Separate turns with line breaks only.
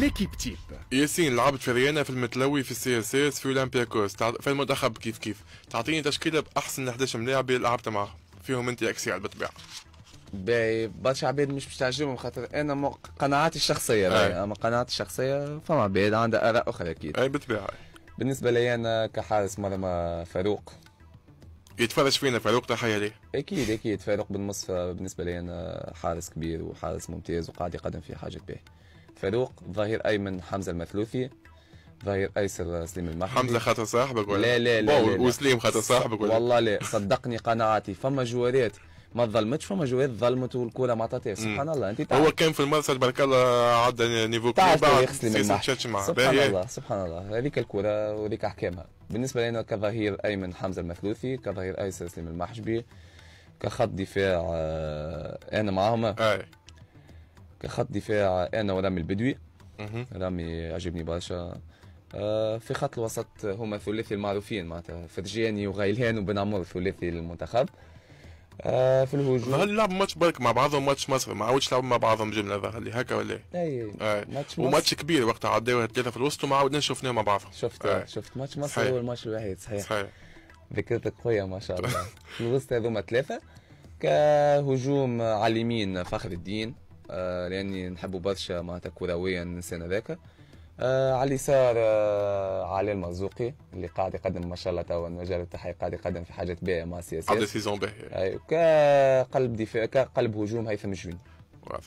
ليكيب تيب ياسين لعبت في ريانا في المتلوي في السي اس اس في اولمبياكوس في المنتخب كيف كيف تعطيني تشكيله باحسن 11 ملاعب اللي لعبت معاهم
فيهم انت على بالطبيعه باهي برشا عباد مش باش تعجبهم خاطر انا قناعاتي الشخصيه أي. اما قناعاتي الشخصيه فما عباد عندها اراء اخرى اكيد اي بالطبيعه بالنسبه لي انا كحارس مرمى فاروق يتفرج فينا فاروق تحيه ليه اكيد اكيد فاروق بن مصفى بالنسبه لي انا حارس كبير وحارس ممتاز وقاعد يقدم في حاجه به فاروق ظهير ايمن حمزه المثلوثي ظهير ايسر سليم المحمد حمزه خاطر صاحبك ولا لا لا لا, لا, لا. وسليم خاطر صاحبك ولا والله لا صدقني قناعاتي فما جوارات ما ظلمتش فما جوات ظلمت والكولا ما عطاتهاش سبحان الله انت تعرف هو
كان في المرسى تبارك الله عدى نيفو كبير بعد سبحان الله
سبحان الله هذيك الكوره وهذيك احكامها بالنسبه لنا كظهير ايمن حمزه المثلوثي كظهير ايسر سليم المحجبي كخط دفاع آه، انا معاهم كخط دفاع انا ورامي البدوي رامي عجبني برشا آه، في خط الوسط هما الثلاثي المعروفين معناتها فرجاني وغيلان وبن عمر ثلاثي المنتخب آه، في الهجوم هل لعبوا ماتش برك مع بعضهم ماتش مصر ما عاودش لعبوا مع بعضهم جمله ظهر هكا ولا اي آه. ماتش وماتش
كبير وقتها عداوا ثلاثه في الوسط وما عاودناش شفناهم مع بعضهم شفت آه.
شفت ماتش مصر صحيح. هو الماتش الوحيد صحيح صحيح ذكرتك قوية ما شاء الله في الوسط هذوما ثلاثة كهجوم على اليمين فخر الدين آه، لاني نحبو برشا معناتها كرويا السنه ذاك آه، على اليسار آه، علي المرزوقي اللي قاعد يقدم ما شاء الله توا المجال التحقيق قاعد يقدم في حاجات باهيه مع سياسيه قبل سيزون باهيه أيوة، كقلب دفاع كقلب هجوم هيثم الجويني